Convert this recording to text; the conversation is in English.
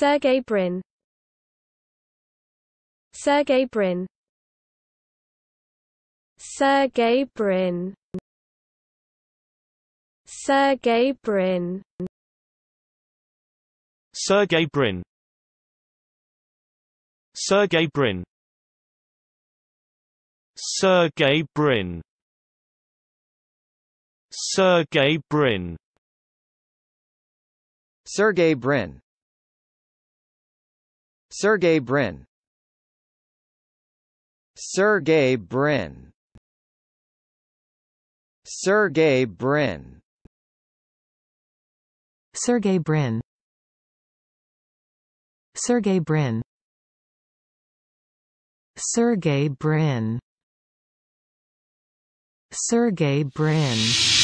Sergey Brin Sergey Brin Sergey Brin Sergey Brin Sergey Brin Sergey Brin Sergey Brin Sergey Brin Sergey Brin Sergey Brin Sergey Brin Sergey Brin Sergey Brin Sergey Brin Sergey Brin Sergey Brin